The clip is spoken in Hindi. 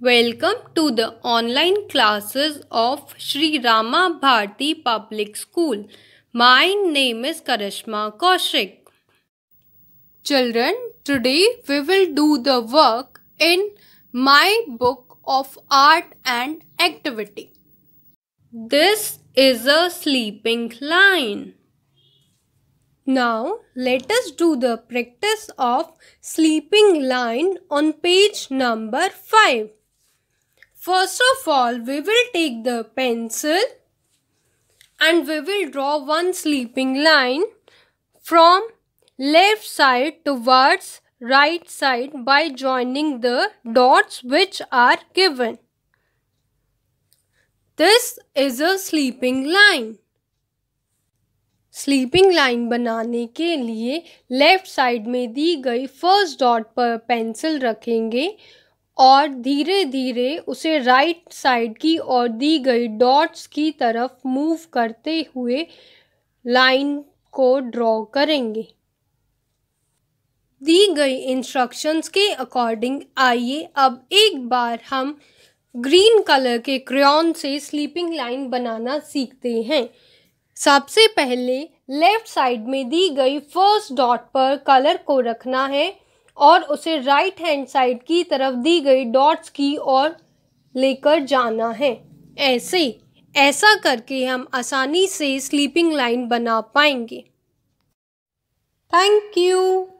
Welcome to the online classes of Sri Rama Bharti Public School. My name is Karishma Kaushik. Children, today we will do the work in My Book of Art and Activity. This is a sleeping lion. Now, let us do the practice of sleeping lion on page number 5. First of all, we will take the pencil and we will draw one sleeping line from left side towards right side by joining the dots which are given. This is a sleeping line. Sleeping line बनाने के लिए लेफ़्ट साइड में दी गई फर्स्ट डॉट पर पेंसिल रखेंगे और धीरे धीरे उसे राइट साइड की और दी गई डॉट्स की तरफ मूव करते हुए लाइन को ड्रॉ करेंगे दी गई इंस्ट्रक्शंस के अकॉर्डिंग आइए अब एक बार हम ग्रीन कलर के क्रेन से स्लीपिंग लाइन बनाना सीखते हैं सबसे पहले लेफ़्ट साइड में दी गई फर्स्ट डॉट पर कलर को रखना है और उसे राइट हैंड साइड की तरफ दी गई डॉट्स की ओर लेकर जाना है ऐसे ऐसा करके हम आसानी से स्लीपिंग लाइन बना पाएंगे थैंक यू